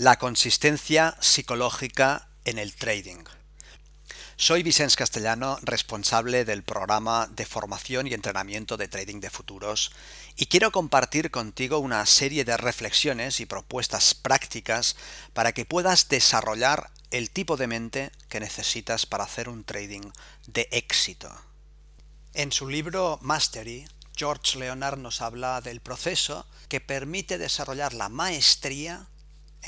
La consistencia psicológica en el trading. Soy Vicens Castellano, responsable del programa de formación y entrenamiento de trading de futuros, y quiero compartir contigo una serie de reflexiones y propuestas prácticas para que puedas desarrollar el tipo de mente que necesitas para hacer un trading de éxito. En su libro Mastery, George Leonard nos habla del proceso que permite desarrollar la maestría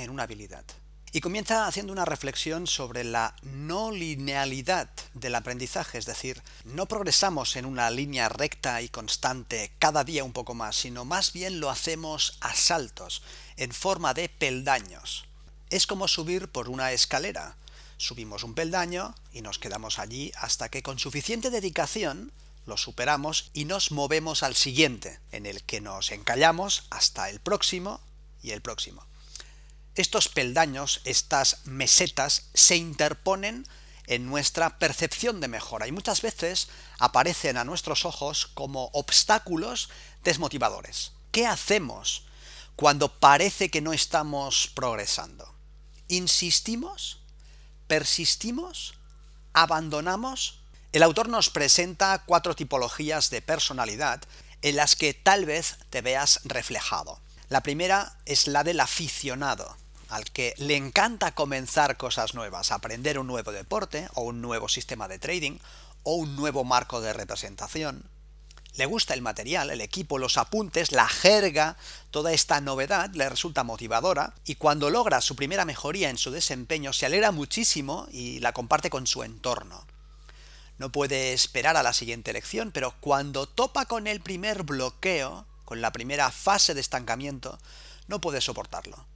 en una habilidad. Y comienza haciendo una reflexión sobre la no linealidad del aprendizaje, es decir, no progresamos en una línea recta y constante cada día un poco más, sino más bien lo hacemos a saltos, en forma de peldaños. Es como subir por una escalera. Subimos un peldaño y nos quedamos allí hasta que con suficiente dedicación lo superamos y nos movemos al siguiente, en el que nos encallamos hasta el próximo y el próximo. Estos peldaños, estas mesetas, se interponen en nuestra percepción de mejora y muchas veces aparecen a nuestros ojos como obstáculos desmotivadores. ¿Qué hacemos cuando parece que no estamos progresando? ¿Insistimos? ¿Persistimos? ¿Abandonamos? El autor nos presenta cuatro tipologías de personalidad en las que tal vez te veas reflejado. La primera es la del aficionado, al que le encanta comenzar cosas nuevas, aprender un nuevo deporte o un nuevo sistema de trading o un nuevo marco de representación. Le gusta el material, el equipo, los apuntes, la jerga, toda esta novedad le resulta motivadora y cuando logra su primera mejoría en su desempeño se alegra muchísimo y la comparte con su entorno. No puede esperar a la siguiente elección, pero cuando topa con el primer bloqueo, con la primera fase de estancamiento, no puede soportarlo.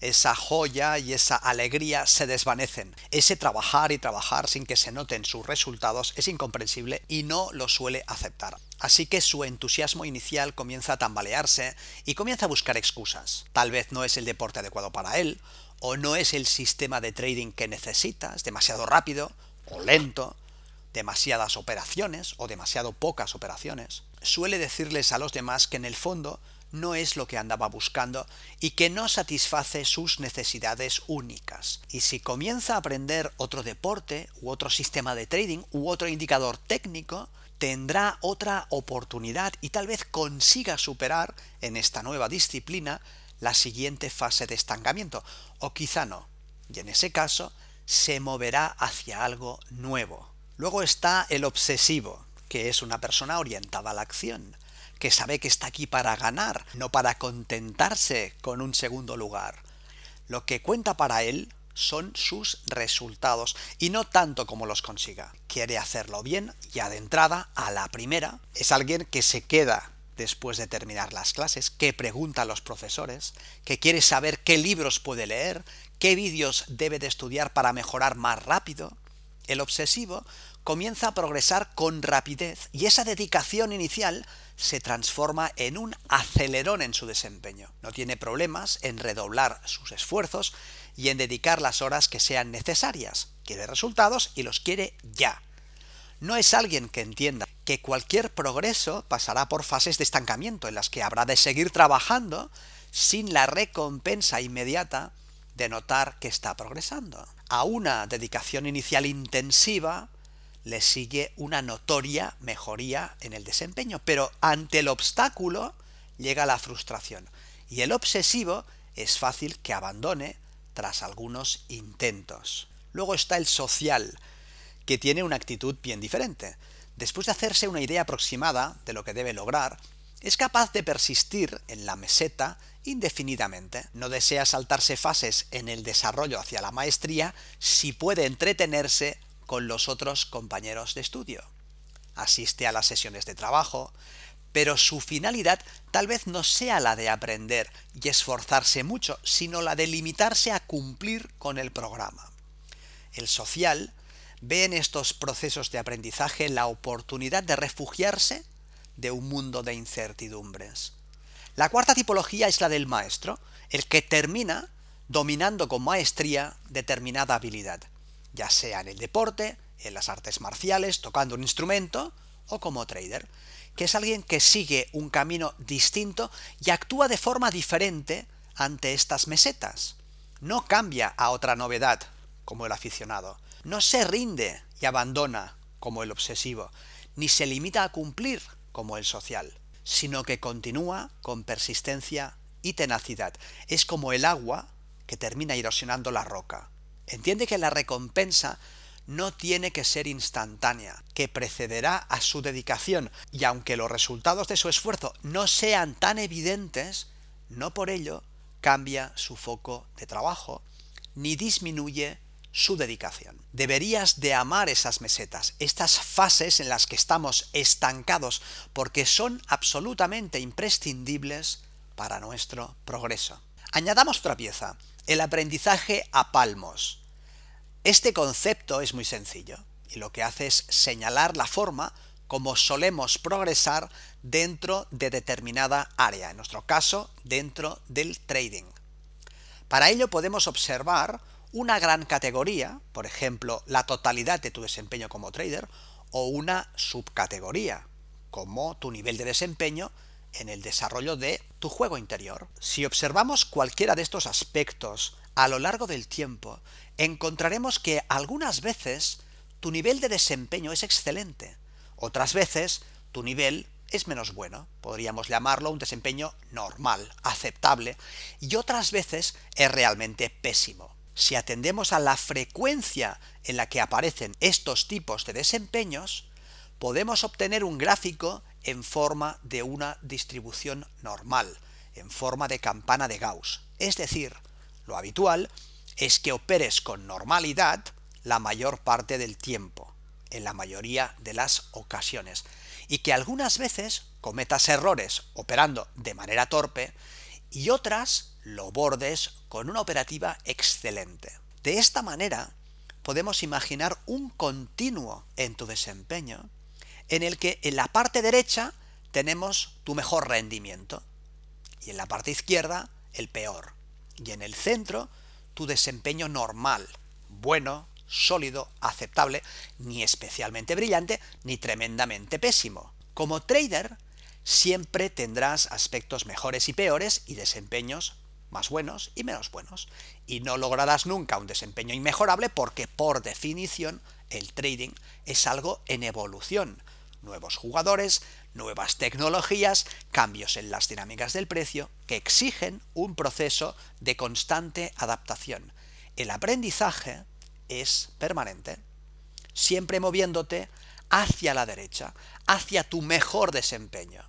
Esa joya y esa alegría se desvanecen. Ese trabajar y trabajar sin que se noten sus resultados es incomprensible y no lo suele aceptar. Así que su entusiasmo inicial comienza a tambalearse y comienza a buscar excusas. Tal vez no es el deporte adecuado para él, o no es el sistema de trading que necesitas, demasiado rápido o lento, demasiadas operaciones o demasiado pocas operaciones, suele decirles a los demás que en el fondo no es lo que andaba buscando y que no satisface sus necesidades únicas. Y si comienza a aprender otro deporte u otro sistema de trading u otro indicador técnico, tendrá otra oportunidad y tal vez consiga superar en esta nueva disciplina la siguiente fase de estancamiento, o quizá no. Y en ese caso, se moverá hacia algo nuevo. Luego está el obsesivo, que es una persona orientada a la acción, que sabe que está aquí para ganar, no para contentarse con un segundo lugar. Lo que cuenta para él son sus resultados y no tanto como los consiga. Quiere hacerlo bien y entrada a la primera. Es alguien que se queda después de terminar las clases, que pregunta a los profesores, que quiere saber qué libros puede leer, qué vídeos debe de estudiar para mejorar más rápido el obsesivo comienza a progresar con rapidez y esa dedicación inicial se transforma en un acelerón en su desempeño. No tiene problemas en redoblar sus esfuerzos y en dedicar las horas que sean necesarias. Quiere resultados y los quiere ya. No es alguien que entienda que cualquier progreso pasará por fases de estancamiento en las que habrá de seguir trabajando sin la recompensa inmediata de notar que está progresando. A una dedicación inicial intensiva le sigue una notoria mejoría en el desempeño, pero ante el obstáculo llega la frustración y el obsesivo es fácil que abandone tras algunos intentos. Luego está el social, que tiene una actitud bien diferente. Después de hacerse una idea aproximada de lo que debe lograr, es capaz de persistir en la meseta indefinidamente. No desea saltarse fases en el desarrollo hacia la maestría si puede entretenerse con los otros compañeros de estudio. Asiste a las sesiones de trabajo, pero su finalidad tal vez no sea la de aprender y esforzarse mucho, sino la de limitarse a cumplir con el programa. El social ve en estos procesos de aprendizaje la oportunidad de refugiarse de un mundo de incertidumbres. La cuarta tipología es la del maestro, el que termina dominando con maestría determinada habilidad, ya sea en el deporte, en las artes marciales, tocando un instrumento o como trader, que es alguien que sigue un camino distinto y actúa de forma diferente ante estas mesetas. No cambia a otra novedad, como el aficionado. No se rinde y abandona, como el obsesivo, ni se limita a cumplir, como el social, sino que continúa con persistencia y tenacidad. Es como el agua que termina erosionando la roca. Entiende que la recompensa no tiene que ser instantánea, que precederá a su dedicación, y aunque los resultados de su esfuerzo no sean tan evidentes, no por ello cambia su foco de trabajo, ni disminuye su dedicación. Deberías de amar esas mesetas, estas fases en las que estamos estancados, porque son absolutamente imprescindibles para nuestro progreso. Añadamos otra pieza, el aprendizaje a palmos. Este concepto es muy sencillo y lo que hace es señalar la forma como solemos progresar dentro de determinada área, en nuestro caso dentro del trading. Para ello podemos observar una gran categoría, por ejemplo, la totalidad de tu desempeño como trader, o una subcategoría, como tu nivel de desempeño en el desarrollo de tu juego interior. Si observamos cualquiera de estos aspectos a lo largo del tiempo, encontraremos que algunas veces tu nivel de desempeño es excelente, otras veces tu nivel es menos bueno, podríamos llamarlo un desempeño normal, aceptable, y otras veces es realmente pésimo si atendemos a la frecuencia en la que aparecen estos tipos de desempeños, podemos obtener un gráfico en forma de una distribución normal, en forma de campana de Gauss. Es decir, lo habitual es que operes con normalidad la mayor parte del tiempo, en la mayoría de las ocasiones, y que algunas veces cometas errores operando de manera torpe y otras lo bordes con una operativa excelente. De esta manera podemos imaginar un continuo en tu desempeño en el que en la parte derecha tenemos tu mejor rendimiento y en la parte izquierda el peor y en el centro tu desempeño normal, bueno, sólido, aceptable, ni especialmente brillante, ni tremendamente pésimo. Como trader, siempre tendrás aspectos mejores y peores y desempeños más buenos y menos buenos. Y no lograrás nunca un desempeño inmejorable porque por definición el trading es algo en evolución. Nuevos jugadores, nuevas tecnologías, cambios en las dinámicas del precio que exigen un proceso de constante adaptación. El aprendizaje es permanente, siempre moviéndote hacia la derecha, hacia tu mejor desempeño.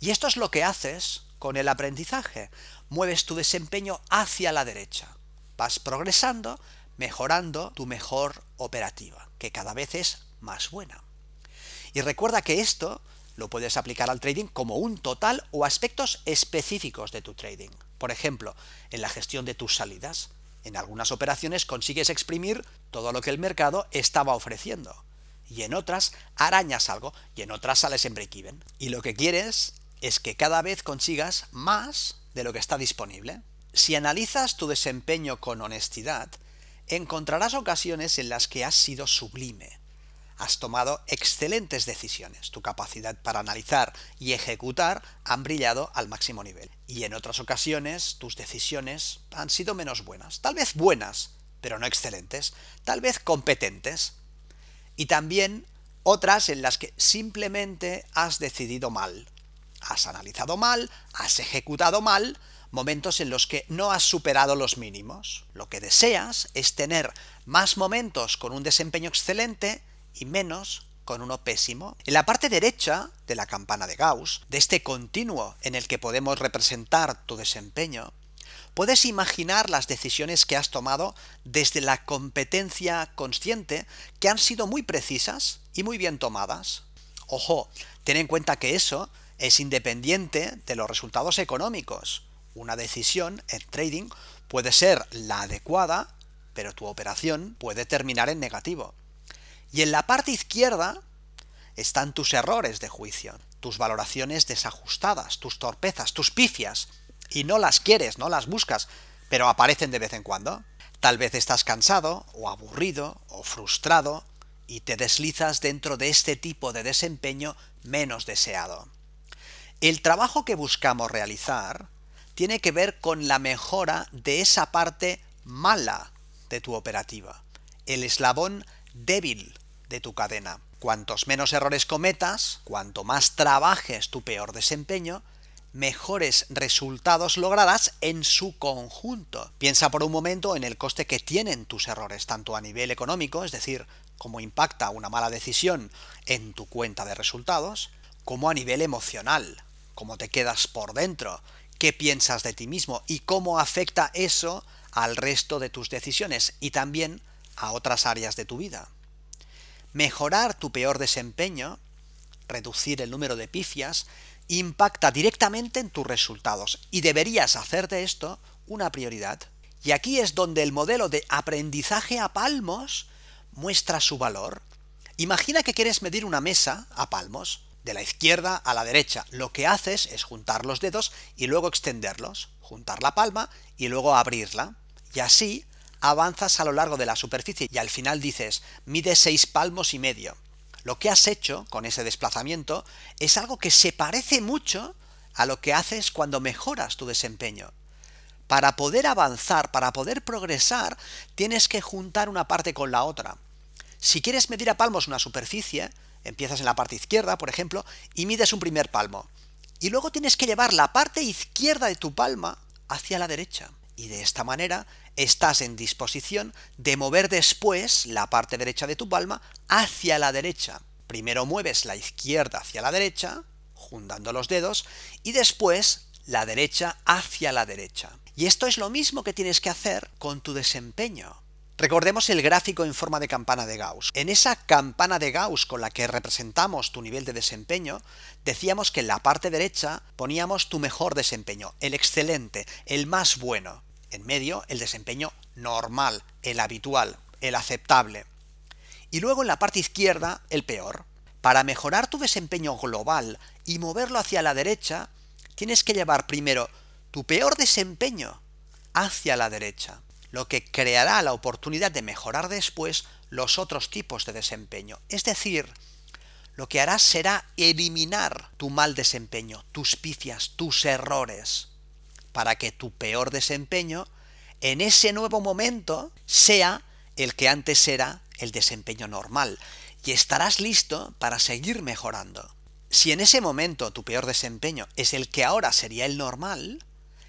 Y esto es lo que haces con el aprendizaje. Mueves tu desempeño hacia la derecha. Vas progresando, mejorando tu mejor operativa, que cada vez es más buena. Y recuerda que esto lo puedes aplicar al trading como un total o aspectos específicos de tu trading. Por ejemplo, en la gestión de tus salidas. En algunas operaciones consigues exprimir todo lo que el mercado estaba ofreciendo y en otras arañas algo y en otras sales en break-even. Y lo que quieres es que cada vez consigas más de lo que está disponible. Si analizas tu desempeño con honestidad, encontrarás ocasiones en las que has sido sublime. Has tomado excelentes decisiones. Tu capacidad para analizar y ejecutar han brillado al máximo nivel. Y en otras ocasiones tus decisiones han sido menos buenas. Tal vez buenas, pero no excelentes. Tal vez competentes, y también otras en las que simplemente has decidido mal. Has analizado mal, has ejecutado mal, momentos en los que no has superado los mínimos. Lo que deseas es tener más momentos con un desempeño excelente y menos con uno pésimo. En la parte derecha de la campana de Gauss, de este continuo en el que podemos representar tu desempeño, puedes imaginar las decisiones que has tomado desde la competencia consciente que han sido muy precisas y muy bien tomadas. Ojo, ten en cuenta que eso es independiente de los resultados económicos. Una decisión en trading puede ser la adecuada, pero tu operación puede terminar en negativo. Y en la parte izquierda están tus errores de juicio, tus valoraciones desajustadas, tus torpezas, tus pifias, y no las quieres, no las buscas, pero aparecen de vez en cuando. Tal vez estás cansado o aburrido o frustrado y te deslizas dentro de este tipo de desempeño menos deseado. El trabajo que buscamos realizar tiene que ver con la mejora de esa parte mala de tu operativa, el eslabón débil de tu cadena. Cuantos menos errores cometas, cuanto más trabajes tu peor desempeño, mejores resultados logradas en su conjunto. Piensa por un momento en el coste que tienen tus errores, tanto a nivel económico, es decir, cómo impacta una mala decisión en tu cuenta de resultados, como a nivel emocional, cómo te quedas por dentro, qué piensas de ti mismo y cómo afecta eso al resto de tus decisiones y también a otras áreas de tu vida. Mejorar tu peor desempeño, reducir el número de pifias, impacta directamente en tus resultados y deberías hacer de esto una prioridad. Y aquí es donde el modelo de aprendizaje a palmos muestra su valor. Imagina que quieres medir una mesa a palmos, de la izquierda a la derecha. Lo que haces es juntar los dedos y luego extenderlos, juntar la palma y luego abrirla. Y así avanzas a lo largo de la superficie y al final dices, mide 6 palmos y medio lo que has hecho con ese desplazamiento es algo que se parece mucho a lo que haces cuando mejoras tu desempeño. Para poder avanzar, para poder progresar, tienes que juntar una parte con la otra. Si quieres medir a palmos una superficie, empiezas en la parte izquierda, por ejemplo, y mides un primer palmo. Y luego tienes que llevar la parte izquierda de tu palma hacia la derecha y de esta manera estás en disposición de mover después la parte derecha de tu palma hacia la derecha. Primero mueves la izquierda hacia la derecha, juntando los dedos, y después la derecha hacia la derecha. Y esto es lo mismo que tienes que hacer con tu desempeño. Recordemos el gráfico en forma de campana de Gauss. En esa campana de Gauss con la que representamos tu nivel de desempeño, decíamos que en la parte derecha poníamos tu mejor desempeño, el excelente, el más bueno en medio el desempeño normal, el habitual, el aceptable. Y luego en la parte izquierda el peor. Para mejorar tu desempeño global y moverlo hacia la derecha, tienes que llevar primero tu peor desempeño hacia la derecha, lo que creará la oportunidad de mejorar después los otros tipos de desempeño. Es decir, lo que harás será eliminar tu mal desempeño, tus picias, tus errores para que tu peor desempeño en ese nuevo momento sea el que antes era el desempeño normal y estarás listo para seguir mejorando. Si en ese momento tu peor desempeño es el que ahora sería el normal,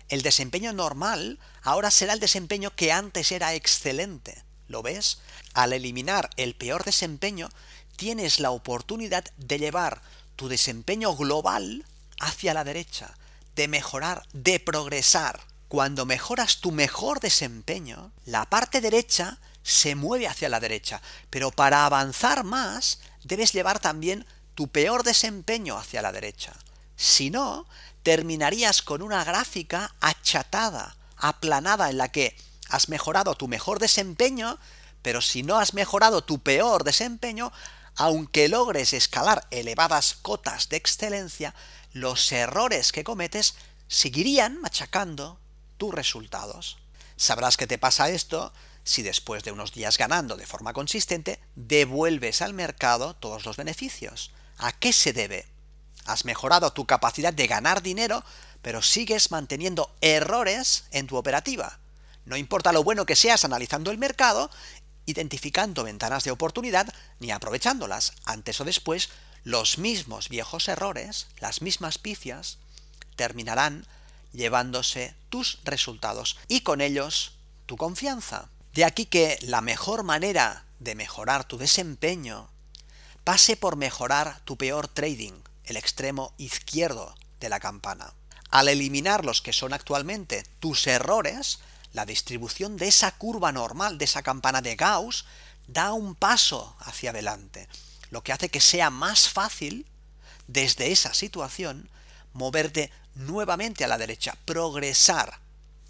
el desempeño normal ahora será el desempeño que antes era excelente. ¿Lo ves? Al eliminar el peor desempeño, tienes la oportunidad de llevar tu desempeño global hacia la derecha de mejorar, de progresar. Cuando mejoras tu mejor desempeño, la parte derecha se mueve hacia la derecha, pero para avanzar más debes llevar también tu peor desempeño hacia la derecha. Si no, terminarías con una gráfica achatada, aplanada, en la que has mejorado tu mejor desempeño, pero si no has mejorado tu peor desempeño, aunque logres escalar elevadas cotas de excelencia, los errores que cometes seguirían machacando tus resultados. Sabrás que te pasa esto si después de unos días ganando de forma consistente, devuelves al mercado todos los beneficios. ¿A qué se debe? Has mejorado tu capacidad de ganar dinero, pero sigues manteniendo errores en tu operativa. No importa lo bueno que seas analizando el mercado, identificando ventanas de oportunidad, ni aprovechándolas. Antes o después los mismos viejos errores, las mismas picias, terminarán llevándose tus resultados y con ellos tu confianza. De aquí que la mejor manera de mejorar tu desempeño pase por mejorar tu peor trading, el extremo izquierdo de la campana. Al eliminar los que son actualmente tus errores, la distribución de esa curva normal, de esa campana de Gauss, da un paso hacia adelante lo que hace que sea más fácil desde esa situación moverte nuevamente a la derecha, progresar.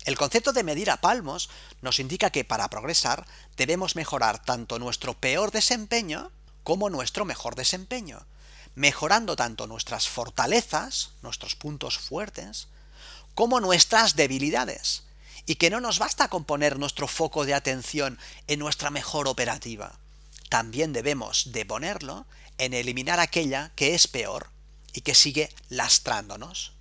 El concepto de medir a palmos nos indica que para progresar debemos mejorar tanto nuestro peor desempeño como nuestro mejor desempeño, mejorando tanto nuestras fortalezas, nuestros puntos fuertes, como nuestras debilidades, y que no nos basta con poner nuestro foco de atención en nuestra mejor operativa también debemos de ponerlo en eliminar aquella que es peor y que sigue lastrándonos.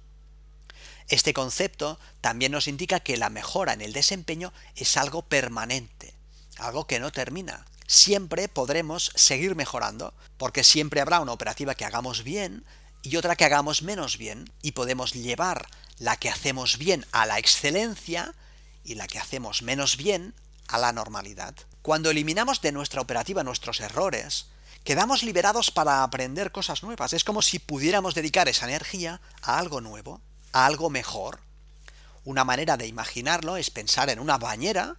Este concepto también nos indica que la mejora en el desempeño es algo permanente, algo que no termina. Siempre podremos seguir mejorando, porque siempre habrá una operativa que hagamos bien y otra que hagamos menos bien, y podemos llevar la que hacemos bien a la excelencia y la que hacemos menos bien a la normalidad. Cuando eliminamos de nuestra operativa nuestros errores, quedamos liberados para aprender cosas nuevas. Es como si pudiéramos dedicar esa energía a algo nuevo, a algo mejor. Una manera de imaginarlo es pensar en una bañera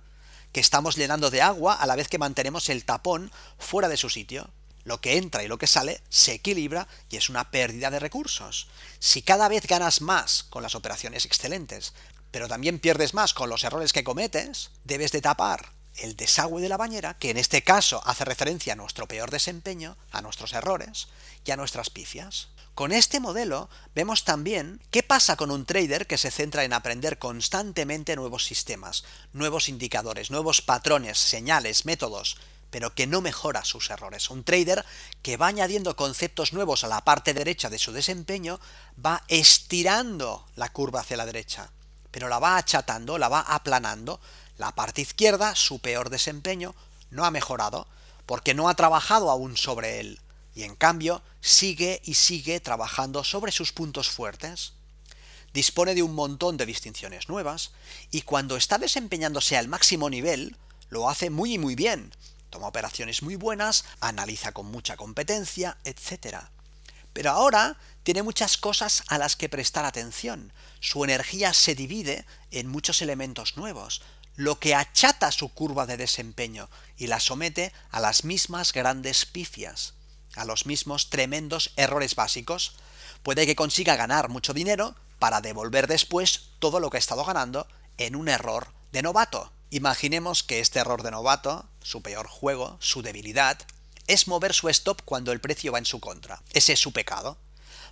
que estamos llenando de agua a la vez que mantenemos el tapón fuera de su sitio. Lo que entra y lo que sale se equilibra y es una pérdida de recursos. Si cada vez ganas más con las operaciones excelentes, pero también pierdes más con los errores que cometes, debes de tapar el desagüe de la bañera, que en este caso hace referencia a nuestro peor desempeño, a nuestros errores y a nuestras pifias. Con este modelo vemos también qué pasa con un trader que se centra en aprender constantemente nuevos sistemas, nuevos indicadores, nuevos patrones, señales, métodos, pero que no mejora sus errores. Un trader que va añadiendo conceptos nuevos a la parte derecha de su desempeño va estirando la curva hacia la derecha, pero la va achatando, la va aplanando, la parte izquierda, su peor desempeño, no ha mejorado porque no ha trabajado aún sobre él y en cambio sigue y sigue trabajando sobre sus puntos fuertes. Dispone de un montón de distinciones nuevas y cuando está desempeñándose al máximo nivel, lo hace muy y muy bien. Toma operaciones muy buenas, analiza con mucha competencia, etc. Pero ahora tiene muchas cosas a las que prestar atención. Su energía se divide en muchos elementos nuevos, lo que achata su curva de desempeño y la somete a las mismas grandes pifias, a los mismos tremendos errores básicos. Puede que consiga ganar mucho dinero para devolver después todo lo que ha estado ganando en un error de novato. Imaginemos que este error de novato, su peor juego, su debilidad, es mover su stop cuando el precio va en su contra. Ese es su pecado.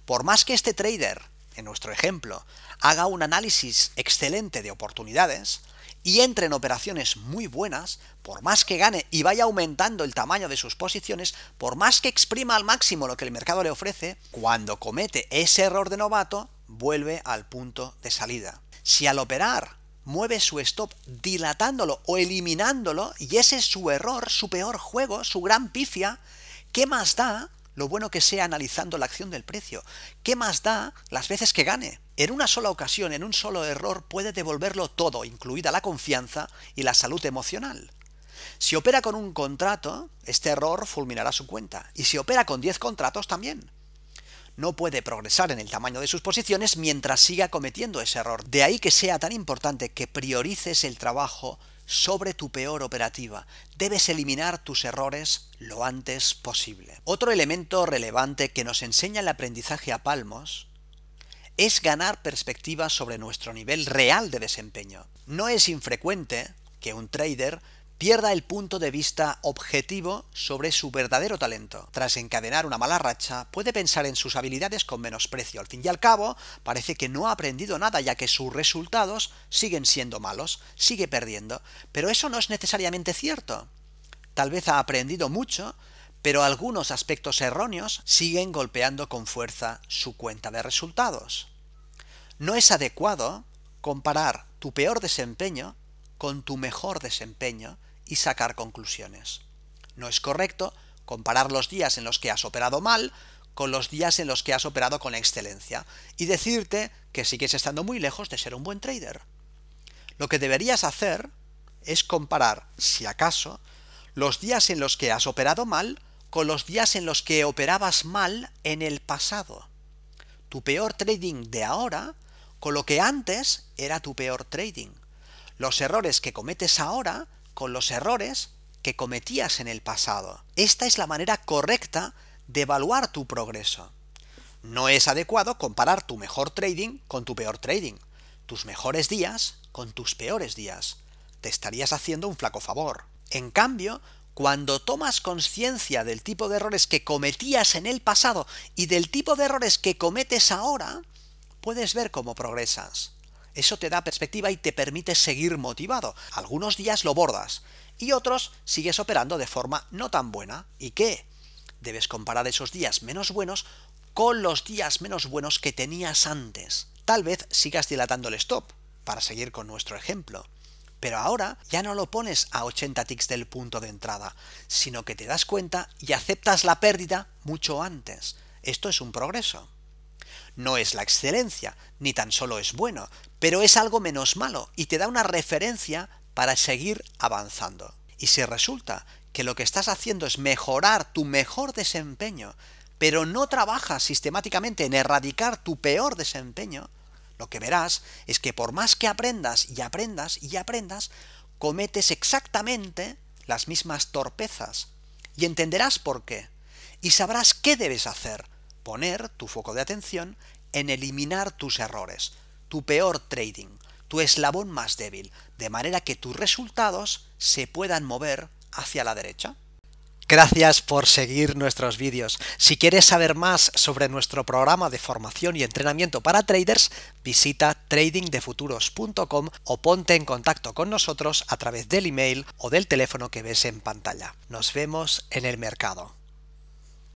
Por más que este trader, en nuestro ejemplo, haga un análisis excelente de oportunidades, y entre en operaciones muy buenas, por más que gane y vaya aumentando el tamaño de sus posiciones, por más que exprima al máximo lo que el mercado le ofrece, cuando comete ese error de novato, vuelve al punto de salida. Si al operar mueve su stop dilatándolo o eliminándolo, y ese es su error, su peor juego, su gran pifia, ¿qué más da lo bueno que sea analizando la acción del precio. ¿Qué más da las veces que gane? En una sola ocasión, en un solo error, puede devolverlo todo, incluida la confianza y la salud emocional. Si opera con un contrato, este error fulminará su cuenta. Y si opera con 10 contratos, también. No puede progresar en el tamaño de sus posiciones mientras siga cometiendo ese error. De ahí que sea tan importante que priorices el trabajo sobre tu peor operativa. Debes eliminar tus errores lo antes posible. Otro elemento relevante que nos enseña el aprendizaje a palmos es ganar perspectiva sobre nuestro nivel real de desempeño. No es infrecuente que un trader pierda el punto de vista objetivo sobre su verdadero talento. Tras encadenar una mala racha, puede pensar en sus habilidades con menosprecio. Al fin y al cabo, parece que no ha aprendido nada ya que sus resultados siguen siendo malos, sigue perdiendo. Pero eso no es necesariamente cierto. Tal vez ha aprendido mucho, pero algunos aspectos erróneos siguen golpeando con fuerza su cuenta de resultados. No es adecuado comparar tu peor desempeño con tu mejor desempeño y sacar conclusiones. No es correcto comparar los días en los que has operado mal con los días en los que has operado con excelencia y decirte que sigues estando muy lejos de ser un buen trader. Lo que deberías hacer es comparar, si acaso, los días en los que has operado mal con los días en los que operabas mal en el pasado. Tu peor trading de ahora con lo que antes era tu peor trading los errores que cometes ahora con los errores que cometías en el pasado. Esta es la manera correcta de evaluar tu progreso. No es adecuado comparar tu mejor trading con tu peor trading, tus mejores días con tus peores días. Te estarías haciendo un flaco favor. En cambio, cuando tomas conciencia del tipo de errores que cometías en el pasado y del tipo de errores que cometes ahora, puedes ver cómo progresas. Eso te da perspectiva y te permite seguir motivado. Algunos días lo bordas y otros sigues operando de forma no tan buena. ¿Y qué? Debes comparar esos días menos buenos con los días menos buenos que tenías antes. Tal vez sigas dilatando el stop, para seguir con nuestro ejemplo. Pero ahora ya no lo pones a 80 ticks del punto de entrada, sino que te das cuenta y aceptas la pérdida mucho antes. Esto es un progreso no es la excelencia, ni tan solo es bueno, pero es algo menos malo y te da una referencia para seguir avanzando. Y si resulta que lo que estás haciendo es mejorar tu mejor desempeño, pero no trabajas sistemáticamente en erradicar tu peor desempeño, lo que verás es que por más que aprendas y aprendas y aprendas, cometes exactamente las mismas torpezas. Y entenderás por qué. Y sabrás qué debes hacer poner tu foco de atención en eliminar tus errores, tu peor trading, tu eslabón más débil, de manera que tus resultados se puedan mover hacia la derecha. Gracias por seguir nuestros vídeos. Si quieres saber más sobre nuestro programa de formación y entrenamiento para traders, visita tradingdefuturos.com o ponte en contacto con nosotros a través del email o del teléfono que ves en pantalla. Nos vemos en el mercado.